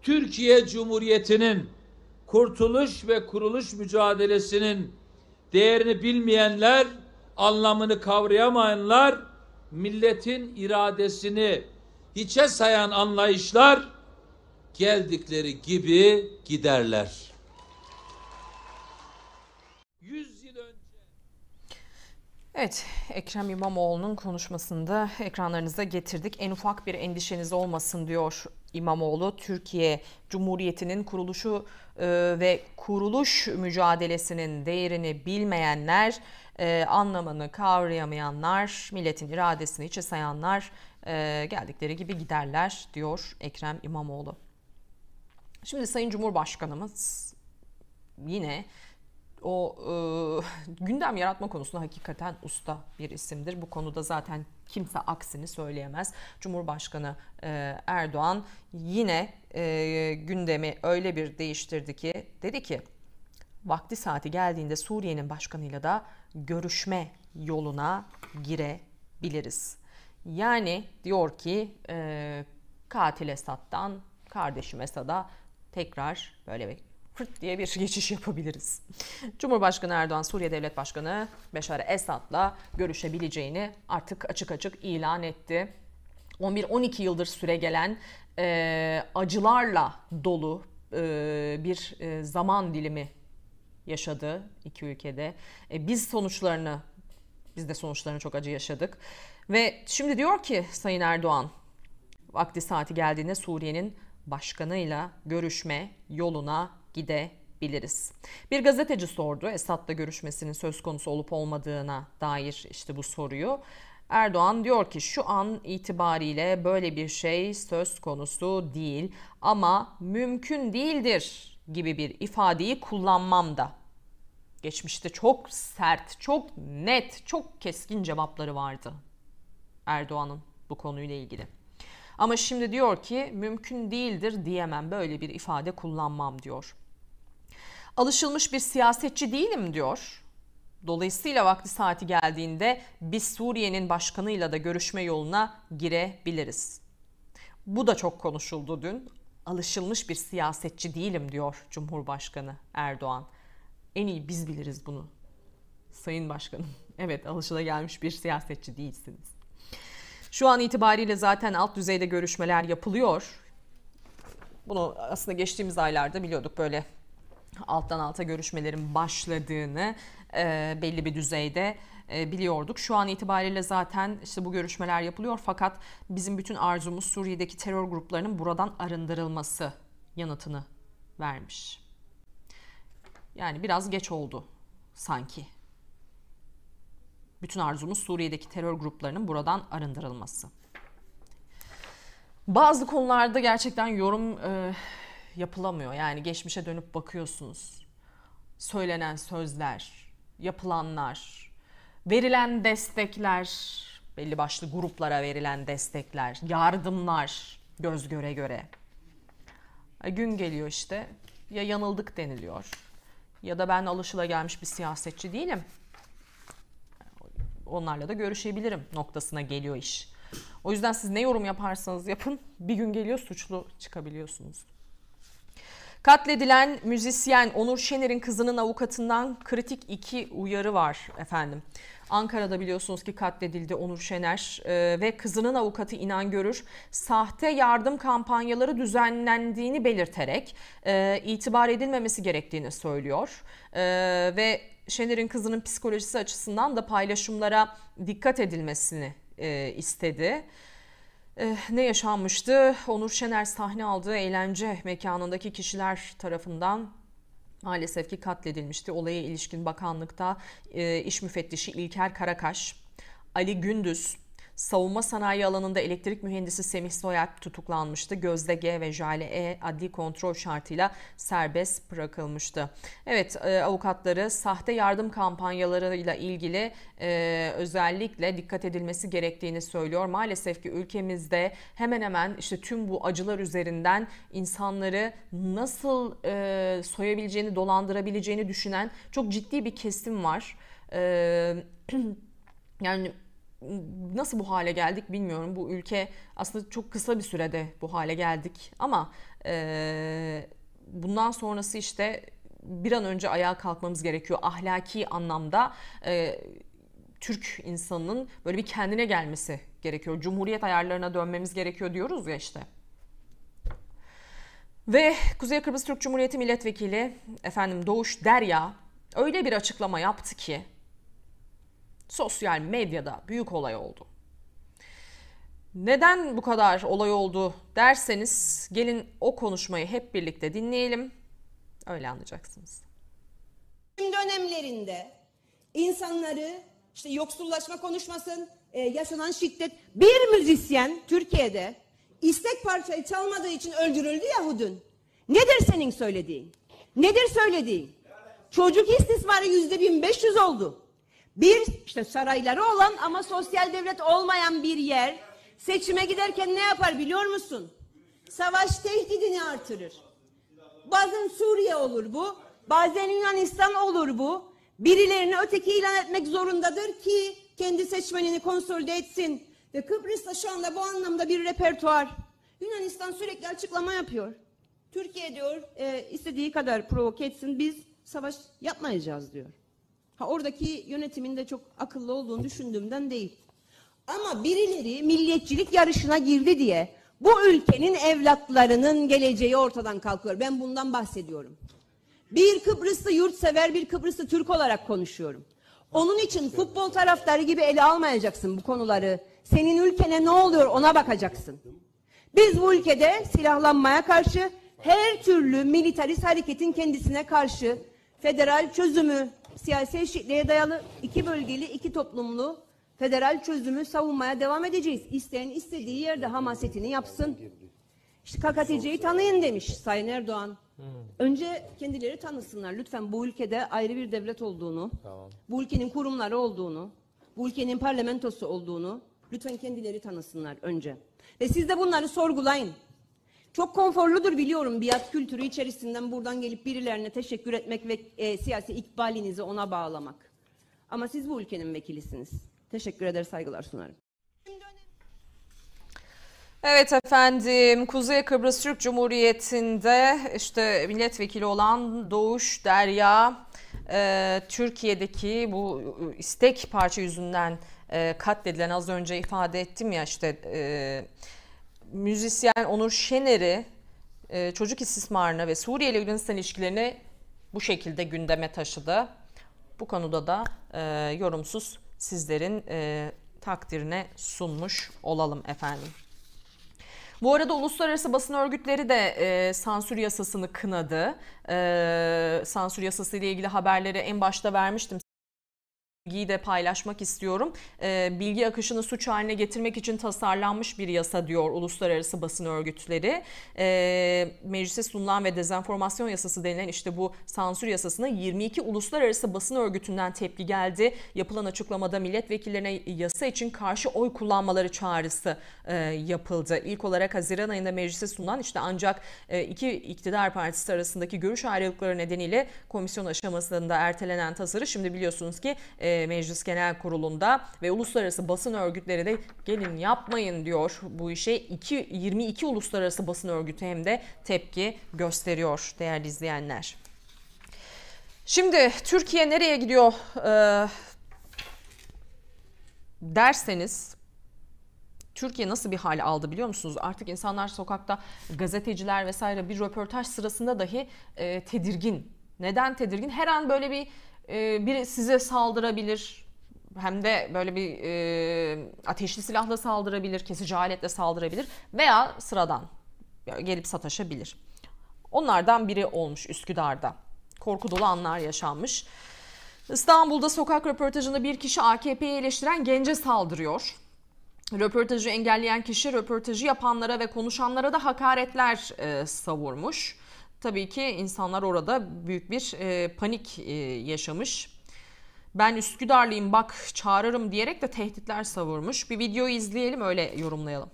Türkiye Cumhuriyeti'nin kurtuluş ve kuruluş mücadelesinin değerini bilmeyenler, anlamını kavrayamayanlar, milletin iradesini hiçe sayan anlayışlar geldikleri gibi giderler. Evet, Ekrem İmamoğlu'nun konuşmasını da ekranlarınıza getirdik. En ufak bir endişeniz olmasın diyor İmamoğlu. Türkiye Cumhuriyeti'nin kuruluşu e, ve kuruluş mücadelesinin değerini bilmeyenler, e, anlamını kavrayamayanlar, milletin iradesini içe sayanlar e, geldikleri gibi giderler diyor Ekrem İmamoğlu. Şimdi Sayın Cumhurbaşkanımız yine o e, gündem yaratma konusunda hakikaten usta bir isimdir. Bu konuda zaten kimse aksini söyleyemez. Cumhurbaşkanı e, Erdoğan yine e, gündemi öyle bir değiştirdi ki dedi ki vakti saati geldiğinde Suriye'nin başkanıyla da görüşme yoluna girebiliriz. Yani diyor ki e, katil Esad'dan kardeşim Esad'a tekrar böyle bir fırt diye bir geçiş yapabiliriz. Cumhurbaşkanı Erdoğan Suriye Devlet Başkanı Beşar Esad'la görüşebileceğini artık açık açık ilan etti. 11-12 yıldır süre gelen e, acılarla dolu e, bir e, zaman dilimi yaşadı iki ülkede. E, biz sonuçlarını, biz de sonuçlarını çok acı yaşadık. Ve şimdi diyor ki Sayın Erdoğan, vakti saati geldiğinde Suriye'nin başkanıyla görüşme yoluna gidebiliriz. Bir gazeteci sordu Esad'la görüşmesinin söz konusu olup olmadığına dair işte bu soruyu. Erdoğan diyor ki şu an itibariyle böyle bir şey söz konusu değil ama mümkün değildir gibi bir ifadeyi kullanmam da geçmişte çok sert, çok net, çok keskin cevapları vardı Erdoğan'ın bu konuyla ilgili. Ama şimdi diyor ki mümkün değildir diyemem böyle bir ifade kullanmam diyor. Alışılmış bir siyasetçi değilim diyor. Dolayısıyla vakti saati geldiğinde biz Suriye'nin başkanıyla da görüşme yoluna girebiliriz. Bu da çok konuşuldu dün. Alışılmış bir siyasetçi değilim diyor Cumhurbaşkanı Erdoğan. En iyi biz biliriz bunu. Sayın Başkanım, evet gelmiş bir siyasetçi değilsiniz. Şu an itibariyle zaten alt düzeyde görüşmeler yapılıyor. Bunu aslında geçtiğimiz aylarda biliyorduk böyle alttan alta görüşmelerin başladığını e, belli bir düzeyde e, biliyorduk. Şu an itibariyle zaten işte bu görüşmeler yapılıyor fakat bizim bütün arzumuz Suriye'deki terör gruplarının buradan arındırılması yanıtını vermiş. Yani biraz geç oldu sanki bütün arzumuz Suriye'deki terör gruplarının buradan arındırılması. Bazı konularda gerçekten yorum e, yapılamıyor. Yani geçmişe dönüp bakıyorsunuz. Söylenen sözler, yapılanlar, verilen destekler, belli başlı gruplara verilen destekler, yardımlar göz göre göre. E, gün geliyor işte ya yanıldık deniliyor ya da ben alışıla gelmiş bir siyasetçi değilim onlarla da görüşebilirim noktasına geliyor iş. O yüzden siz ne yorum yaparsanız yapın bir gün geliyor suçlu çıkabiliyorsunuz. Katledilen müzisyen Onur Şener'in kızının avukatından kritik iki uyarı var efendim. Ankara'da biliyorsunuz ki katledildi Onur Şener e, ve kızının avukatı İnan Görür sahte yardım kampanyaları düzenlendiğini belirterek e, itibar edilmemesi gerektiğini söylüyor. E, ve Şener'in kızının psikolojisi açısından da paylaşımlara dikkat edilmesini e, istedi. E, ne yaşanmıştı? Onur Şener sahne aldığı eğlence mekanındaki kişiler tarafından maalesef ki katledilmişti. Olaya ilişkin bakanlıkta e, iş müfettişi İlker Karakaş, Ali Gündüz, Savunma sanayi alanında elektrik mühendisi Semih Soyak tutuklanmıştı. Gözde G ve Jale E adli kontrol şartıyla serbest bırakılmıştı. Evet e, avukatları sahte yardım kampanyalarıyla ilgili e, özellikle dikkat edilmesi gerektiğini söylüyor. Maalesef ki ülkemizde hemen hemen işte tüm bu acılar üzerinden insanları nasıl e, soyabileceğini, dolandırabileceğini düşünen çok ciddi bir kesim var. yani nasıl bu hale geldik bilmiyorum. Bu ülke aslında çok kısa bir sürede bu hale geldik ama e, bundan sonrası işte bir an önce ayağa kalkmamız gerekiyor ahlaki anlamda. E, Türk insanının böyle bir kendine gelmesi gerekiyor. Cumhuriyet ayarlarına dönmemiz gerekiyor diyoruz ya işte. Ve Kuzey Kıbrıs Türk Cumhuriyeti Milletvekili efendim Doğuş Derya öyle bir açıklama yaptı ki Sosyal medyada büyük olay oldu. Neden bu kadar olay oldu derseniz gelin o konuşmayı hep birlikte dinleyelim. Öyle anlayacaksınız. Dönemlerinde insanları işte yoksullaşma konuşmasın, e, yaşanan şiddet. Bir müzisyen Türkiye'de istek parçayı çalmadığı için öldürüldü Yahudun. Nedir senin söylediğin? Nedir söylediğin? Çocuk istismarı yüzde 1500 oldu. Bir işte sarayları olan ama sosyal devlet olmayan bir yer seçime giderken ne yapar biliyor musun? Savaş tehdidini artırır. Bazen Suriye olur bu, bazen Yunanistan olur bu. Birilerini öteki ilan etmek zorundadır ki kendi seçmenini konsolide etsin. Ve Kıbrıs'ta şu anda bu anlamda bir repertuar. Yunanistan sürekli açıklama yapıyor. Türkiye diyor e, istediği kadar provoke etsin biz savaş yapmayacağız diyor. Ha, oradaki yönetimin de çok akıllı olduğunu düşündüğümden değil. Ama birileri milliyetçilik yarışına girdi diye bu ülkenin evlatlarının geleceği ortadan kalkıyor. Ben bundan bahsediyorum. Bir Kıbrıslı yurtsever, bir Kıbrıslı Türk olarak konuşuyorum. Onun için futbol taraftarı gibi ele almayacaksın bu konuları. Senin ülkene ne oluyor ona bakacaksın. Biz bu ülkede silahlanmaya karşı her türlü militarist hareketin kendisine karşı federal çözümü, siyasi eşitliğe dayalı iki bölgeli, iki toplumlu federal çözümü savunmaya devam edeceğiz. İsteyen istediği yerde hamasetini yapsın. İşte KKTC'yi tanıyın demiş Sayın Erdoğan. Hmm. Önce kendileri tanısınlar lütfen bu ülkede ayrı bir devlet olduğunu, bu ülkenin kurumları olduğunu, bu ülkenin parlamentosu olduğunu lütfen kendileri tanısınlar önce. Ve siz de bunları sorgulayın. Çok konforludur biliyorum biat kültürü içerisinden buradan gelip birilerine teşekkür etmek ve e, siyasi ikbalinizi ona bağlamak. Ama siz bu ülkenin vekilisiniz. Teşekkür eder saygılar sunarım. Evet efendim Kuzey Kıbrıs Türk Cumhuriyeti'nde işte milletvekili olan Doğuş Derya e, Türkiye'deki bu e, istek parça yüzünden e, katledilen az önce ifade ettim ya işte e, müzisyen Onur Şener'i e, çocuk istismarına ve Suriye ile Yunanistan ilişkilerini bu şekilde gündeme taşıdı. Bu konuda da e, yorumsuz sizlerin e, takdirine sunmuş olalım efendim. Bu arada uluslararası basın örgütleri de e, sansür yasasını kınadı. E, sansür yasası ile ilgili haberleri en başta vermiştim bilgiyi de paylaşmak istiyorum. Ee, bilgi akışını suç haline getirmek için tasarlanmış bir yasa diyor uluslararası basın örgütleri. Ee, meclise sunulan ve dezenformasyon yasası denilen işte bu sansür yasasına 22 uluslararası basın örgütünden tepki geldi. Yapılan açıklamada milletvekillerine yasa için karşı oy kullanmaları çağrısı e, yapıldı. İlk olarak Haziran ayında meclise sunulan işte ancak e, iki iktidar partisi arasındaki görüş ayrılıkları nedeniyle komisyon aşamasında ertelenen tasarı şimdi biliyorsunuz ki e, e, Meclis Genel Kurulu'nda ve uluslararası basın örgütleri de gelin yapmayın diyor bu işe. İki, 22 uluslararası basın örgütü hem de tepki gösteriyor değerli izleyenler. Şimdi Türkiye nereye gidiyor e, derseniz Türkiye nasıl bir hal aldı biliyor musunuz? Artık insanlar sokakta gazeteciler vesaire bir röportaj sırasında dahi e, tedirgin. Neden tedirgin? Her an böyle bir e, biri size saldırabilir hem de böyle bir e, ateşli silahla saldırabilir, kesici aletle saldırabilir veya sıradan gelip sataşabilir. Onlardan biri olmuş Üsküdar'da. Korku dolu anlar yaşanmış. İstanbul'da sokak röportajında bir kişi AKP'yi eleştiren gence saldırıyor. Röportajı engelleyen kişi röportajı yapanlara ve konuşanlara da hakaretler e, savurmuş. Tabii ki insanlar orada büyük bir e, panik e, yaşamış. Ben Üsküdarlıyım bak çağırırım diyerek de tehditler savurmuş. Bir videoyu izleyelim öyle yorumlayalım.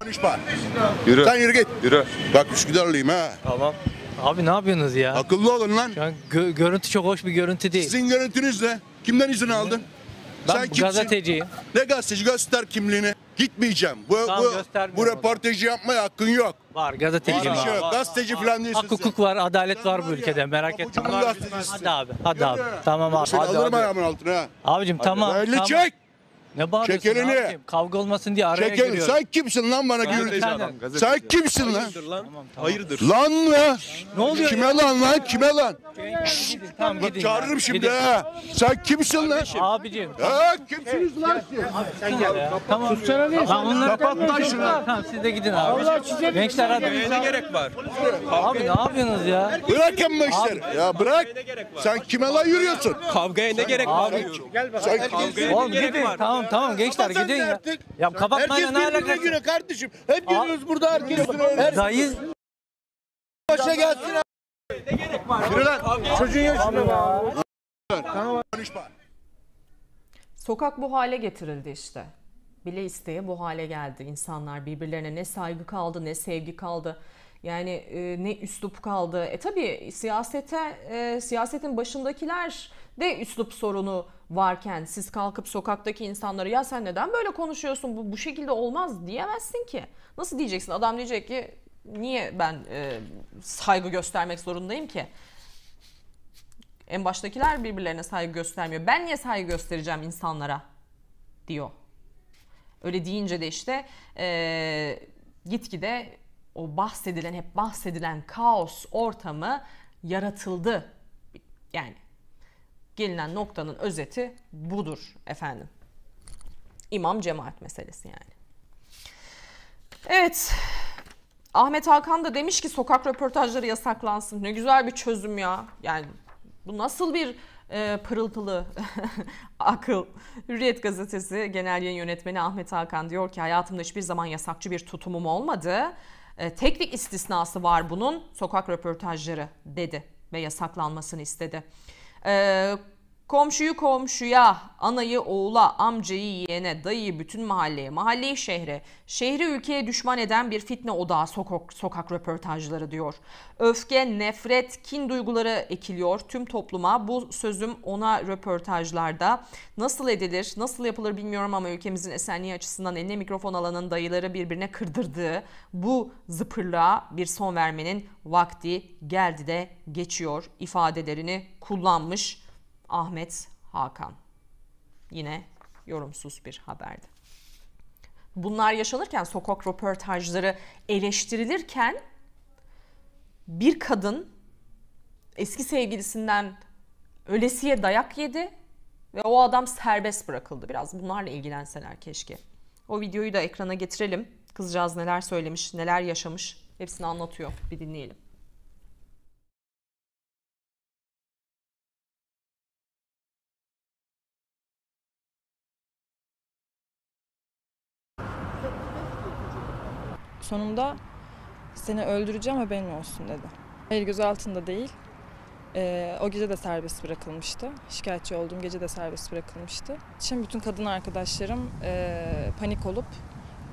Konuşma. Yürü. Sen yürü git. Yürü. Bak Üsküdarlıyım ha. Tamam. Abi ne yapıyorsunuz ya? Akıllı olun lan. Şu an gö- görüntü çok hoş bir görüntü değil. Sizin görüntünüz ne? Kimden izin aldın? Ben Sen kimsin? gazeteciyim. Ne gazeteci? Göster kimliğini. Gitmeyeceğim. Bu, Tamam, bu, bu röportajı yapmaya hakkın yok. Var gazeteci var. Hiçbir şey yok. Gazeteci falan değilsin. Hak sen. hukuk var, adalet var var bu ya, ülkede. Merak etme. kapucunun gazetecisi. Hadi abi, hadi abi. Tamam abi. Seni şey alırım ayağımın altına Abicim tamam. Öyle tamam. Ne bağırıyorsun Çekilini. abicim? Kavga olmasın diye araya Çekil. giriyorum. Sen kimsin lan bana gülüyorsun? Gazeteci gazeteci Sen kimsin lan? Hayırdır lan? Tamam, tamam. Hayırdır? Lan ne? Ne oluyor Kime lan lan? Kime lan? Gidin, tamam Bak gidin. çağırırım şimdi ha. Sen kimsin lan? Abicim. Ha kimsiniz lan siz? Tamam. Tamam onları Kapat lan şunu. Tamam siz de gidin abi. Gençler hadi. Ne gerek var? Abi ne yapıyorsunuz ya? Bırakın bu işleri. Ya bırak. Sen kime lan yürüyorsun? Kavgaya ne gerek var? Sen Kavgaya ne Oğlum gidin tamam tamam gençler Kapat gidin ya. artık. Ya kapatmayla ne birbirine alakası? güne kardeşim. Hep geliyoruz burada herkesin üstüne. Her Dayı başa gelsin. Ne Yürü lan. Çocuğun yaşında. Konuşma. Sokak bu hale getirildi işte. Bile isteye bu hale geldi. insanlar birbirlerine ne saygı kaldı ne sevgi kaldı. Yani e, ne üslup kaldı. E tabii siyasete e, siyasetin başındakiler de üslup sorunu varken siz kalkıp sokaktaki insanlara ya sen neden böyle konuşuyorsun bu, bu şekilde olmaz diyemezsin ki. Nasıl diyeceksin adam diyecek ki niye ben e, saygı göstermek zorundayım ki? En baştakiler birbirlerine saygı göstermiyor. Ben niye saygı göstereceğim insanlara? Diyor. Öyle deyince de işte e, gitgide o bahsedilen hep bahsedilen kaos ortamı yaratıldı. Yani gelinen noktanın özeti budur efendim. İmam cemaat meselesi yani. Evet. Ahmet Hakan da demiş ki sokak röportajları yasaklansın. Ne güzel bir çözüm ya. Yani bu nasıl bir e, pırıltılı akıl. Hürriyet gazetesi genel yayın yönetmeni Ahmet Hakan diyor ki hayatımda hiçbir zaman yasakçı bir tutumum olmadı. E, tek istisnası var bunun sokak röportajları dedi ve yasaklanmasını istedi. 呃。Komşuyu komşuya, anayı oğula, amcayı yeğene, dayıyı bütün mahalleye, mahalleyi şehre, şehri ülkeye düşman eden bir fitne odağı sokak, sokak röportajları diyor. Öfke, nefret, kin duyguları ekiliyor tüm topluma. Bu sözüm ona röportajlarda. Nasıl edilir, nasıl yapılır bilmiyorum ama ülkemizin esenliği açısından eline mikrofon alanın dayıları birbirine kırdırdığı bu zıpırlığa bir son vermenin vakti geldi de geçiyor ifadelerini kullanmış Ahmet Hakan. Yine yorumsuz bir haberdi. Bunlar yaşanırken sokak röportajları eleştirilirken bir kadın eski sevgilisinden ölesiye dayak yedi ve o adam serbest bırakıldı. Biraz bunlarla ilgilenseler keşke. O videoyu da ekrana getirelim. Kızcağız neler söylemiş, neler yaşamış hepsini anlatıyor. Bir dinleyelim. Sonunda seni öldüreceğim haberin olsun dedi. Hayır gözaltında değil. Ee, o gece de serbest bırakılmıştı. Şikayetçi olduğum gece de serbest bırakılmıştı. Şimdi bütün kadın arkadaşlarım e, panik olup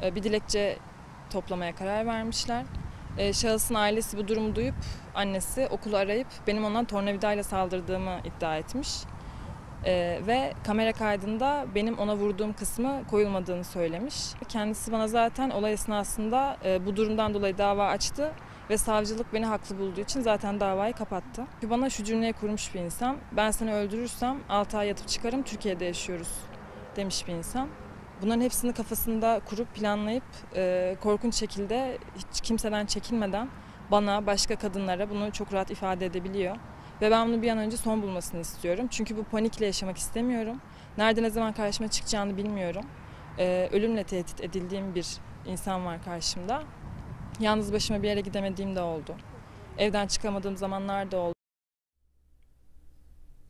e, bir dilekçe toplamaya karar vermişler. E, şahısın ailesi bu durumu duyup annesi okulu arayıp benim ondan tornavidayla saldırdığımı iddia etmiş. Ee, ve kamera kaydında benim ona vurduğum kısmı koyulmadığını söylemiş. Kendisi bana zaten olay esnasında e, bu durumdan dolayı dava açtı ve savcılık beni haklı bulduğu için zaten davayı kapattı. Çünkü Bana şu cümleyi kurmuş bir insan, ben seni öldürürsem 6 ay yatıp çıkarım Türkiye'de yaşıyoruz demiş bir insan. Bunların hepsini kafasında kurup planlayıp e, korkunç şekilde hiç kimseden çekinmeden bana, başka kadınlara bunu çok rahat ifade edebiliyor. Ve ben bunu bir an önce son bulmasını istiyorum. Çünkü bu panikle yaşamak istemiyorum. Nerede ne zaman karşıma çıkacağını bilmiyorum. Ee, ölümle tehdit edildiğim bir insan var karşımda. Yalnız başıma bir yere gidemediğim de oldu. Evden çıkamadığım zamanlar da oldu.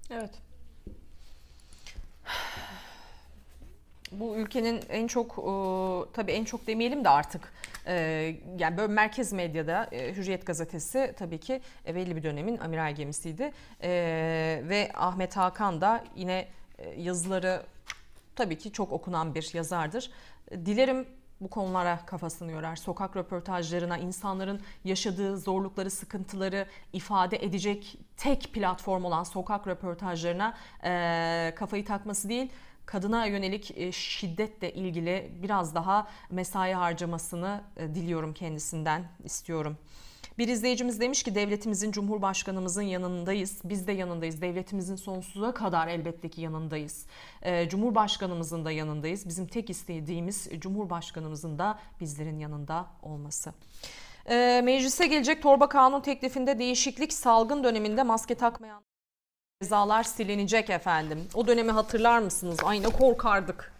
Evet. Bu ülkenin en çok e, tabii en çok demeyelim de artık e, yani böyle merkez medyada e, Hürriyet gazetesi tabii ki e, belli bir dönemin amiral gemisiydi. E, ve Ahmet Hakan da yine e, yazıları tabii ki çok okunan bir yazardır. Dilerim bu konulara kafasını yorar. Sokak röportajlarına, insanların yaşadığı zorlukları, sıkıntıları ifade edecek tek platform olan sokak röportajlarına e, kafayı takması değil, kadına yönelik e, şiddetle ilgili biraz daha mesai harcamasını e, diliyorum kendisinden istiyorum. Bir izleyicimiz demiş ki devletimizin, cumhurbaşkanımızın yanındayız. Biz de yanındayız. Devletimizin sonsuza kadar elbette ki yanındayız. E, cumhurbaşkanımızın da yanındayız. Bizim tek istediğimiz Cumhurbaşkanımızın da bizlerin yanında olması. meclise gelecek torba kanun teklifinde değişiklik salgın döneminde maske takmayan cezalar silinecek efendim. O dönemi hatırlar mısınız? Aynı korkardık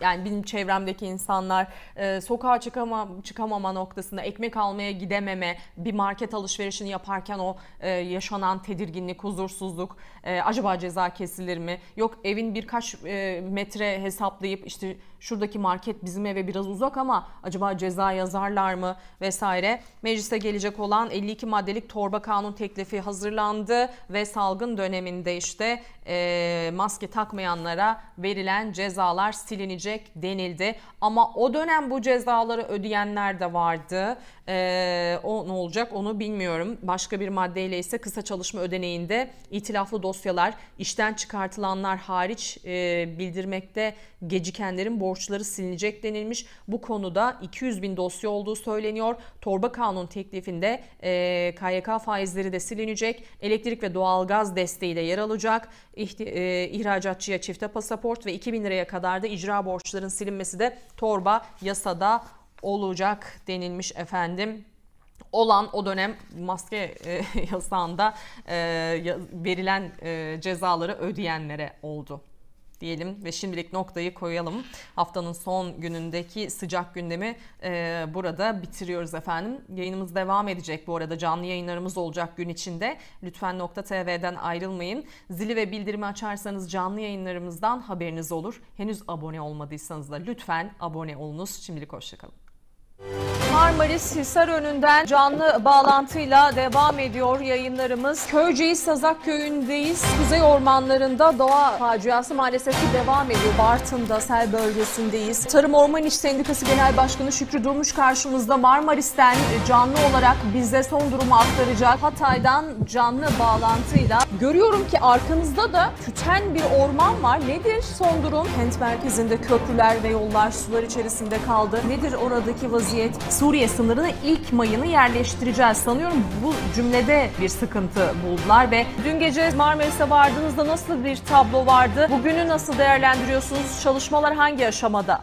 yani benim çevremdeki insanlar e, sokağa çıkama, çıkamama noktasında ekmek almaya gidememe, bir market alışverişini yaparken o e, yaşanan tedirginlik, huzursuzluk, e, acaba ceza kesilir mi? Yok evin birkaç e, metre hesaplayıp işte şuradaki market bizim eve biraz uzak ama acaba ceza yazarlar mı vesaire. Meclise gelecek olan 52 maddelik torba kanun teklifi hazırlandı ve salgın döneminde işte e, maske takmayanlara verilen cezalar silinecek ödenecek denildi. Ama o dönem bu cezaları ödeyenler de vardı. Ee, o ne olacak onu bilmiyorum. Başka bir maddeyle ise kısa çalışma ödeneğinde itilaflı dosyalar işten çıkartılanlar hariç e, bildirmekte gecikenlerin borçları silinecek denilmiş. Bu konuda 200 bin dosya olduğu söyleniyor. Torba kanun teklifinde e, KYK faizleri de silinecek. Elektrik ve doğalgaz desteği de yer alacak. İhti, e, ihracatçıya çifte pasaport ve 2000 liraya kadar da icra borçların silinmesi de torba yasada olacak denilmiş efendim olan o dönem maske e, yasağında e, verilen e, cezaları ödeyenlere oldu diyelim ve şimdilik noktayı koyalım. Haftanın son günündeki sıcak gündemi e, burada bitiriyoruz efendim. Yayınımız devam edecek bu arada canlı yayınlarımız olacak gün içinde. Lütfen Nokta TV'den ayrılmayın. Zili ve bildirimi açarsanız canlı yayınlarımızdan haberiniz olur. Henüz abone olmadıysanız da lütfen abone olunuz. Şimdilik hoşçakalın. Marmaris Hisar önünden canlı bağlantıyla devam ediyor yayınlarımız. Köyceğiz Sazak Köyü'ndeyiz. Kuzey ormanlarında doğa faciası maalesef ki devam ediyor. Bartın'da sel bölgesindeyiz. Tarım Orman İş Sendikası Genel Başkanı Şükrü Durmuş karşımızda Marmaris'ten canlı olarak bize son durumu aktaracak. Hatay'dan canlı bağlantıyla. Görüyorum ki arkanızda da küten bir orman var. Nedir son durum? Kent merkezinde köprüler ve yollar sular içerisinde kaldı. Nedir oradaki vaziyet? vaziyet Suriye sınırına ilk mayını yerleştireceğiz. Sanıyorum bu cümlede bir sıkıntı buldular ve dün gece Marmaris'e vardığınızda nasıl bir tablo vardı? Bugünü nasıl değerlendiriyorsunuz? Çalışmalar hangi aşamada?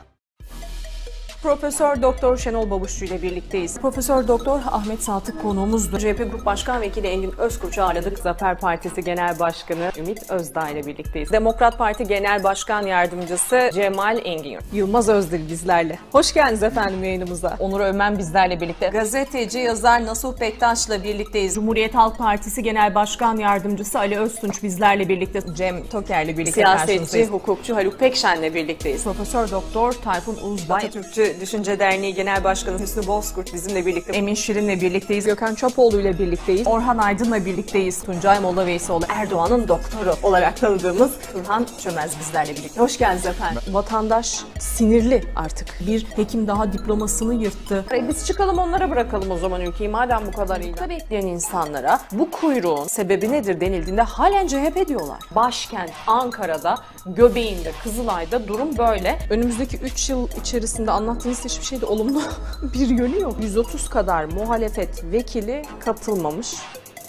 Profesör Doktor Şenol Babuşçu ile birlikteyiz. Profesör Doktor Ahmet Saltık konuğumuzdu. CHP Grup Başkan Vekili Engin Özkoç'u ağırladık. Zafer Partisi Genel Başkanı Ümit Özdağ ile birlikteyiz. Demokrat Parti Genel Başkan Yardımcısı Cemal Engin. Yılmaz Özdil bizlerle. Hoş geldiniz efendim yayınımıza. Onur Ömen bizlerle birlikte. Gazeteci yazar Nasuh ile birlikteyiz. Cumhuriyet Halk Partisi Genel Başkan Yardımcısı Ali Öztunç bizlerle birlikte. Cem Toker ile birlikte Siyasetçi, hukukçu Haluk Pekşen ile birlikteyiz. Profesör Doktor Tayfun Uzbay. Atatürkçü Düşünce Derneği Genel Başkanı Hüsnü Bozkurt bizimle birlikte. Emin Şirin'le birlikteyiz. Gökhan Çapoğlu ile birlikteyiz. Orhan Aydın'la birlikteyiz. Tuncay Molla Veysoğlu Erdoğan'ın doktoru olarak tanıdığımız Turhan Çömez bizlerle birlikte. Hoş geldiniz efendim. Vatandaş sinirli artık. Bir hekim daha diplomasını yırttı. E biz çıkalım onlara bırakalım o zaman ülkeyi madem bu kadar iyi. bekleyen insanlara bu kuyruğun sebebi nedir denildiğinde halen CHP diyorlar. Başkent Ankara'da, göbeğinde, Kızılay'da durum böyle. Önümüzdeki 3 yıl içerisinde anlat baktığınızda hiçbir şeyde olumlu bir yönü yok. 130 kadar muhalefet vekili katılmamış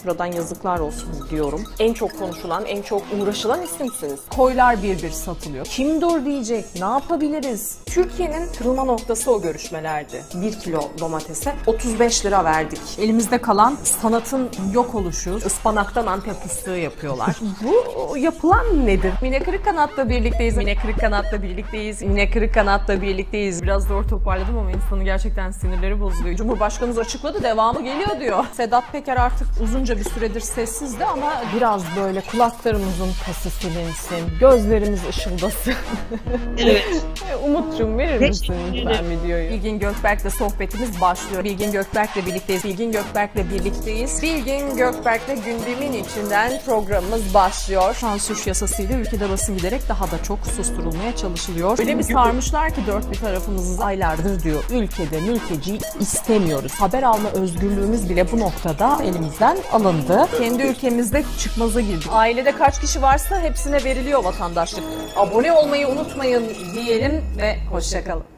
ekstradan yazıklar olsun diyorum. En çok konuşulan, en çok uğraşılan isimsiniz. Koylar bir bir satılıyor. Kim dur diyecek, ne yapabiliriz? Türkiye'nin kırılma noktası o görüşmelerdi. 1 kilo domatese 35 lira verdik. Elimizde kalan sanatın yok oluşu. Ispanaktan antep fıstığı yapıyorlar. Bu yapılan nedir? Mine Kırık Kanat'la birlikteyiz. Mine Kırık Kanat'la birlikteyiz. Mine Kırık Kanat'la birlikteyiz. Biraz zor toparladım ama insanın gerçekten sinirleri bozuluyor. Cumhurbaşkanımız açıkladı devamı geliyor diyor. Sedat Peker artık uzunca uzunca bir süredir sessizdi ama biraz böyle kulaklarımızın pası silinsin, gözlerimiz ışıldasın. Evet. E, Umut'cum verir misin lütfen videoyu? Bilgin Gökberk'le sohbetimiz başlıyor. Bilgin Gökberk'le birlikteyiz. Bilgin Gökberk'le birlikteyiz. Bilgin Gökberk'le gündemin içinden programımız başlıyor. Sansür yasasıyla ülkede basın giderek daha da çok susturulmaya çalışılıyor. Öyle bir sarmışlar ki dört bir tarafımızı aylardır diyor. Ülkede mülteci istemiyoruz. Haber alma özgürlüğümüz bile bu noktada elimizden alınıyor alındı. Kendi ülkemizde çıkmaza girdik. Ailede kaç kişi varsa hepsine veriliyor vatandaşlık. Abone olmayı unutmayın diyelim ve hoşçakalın.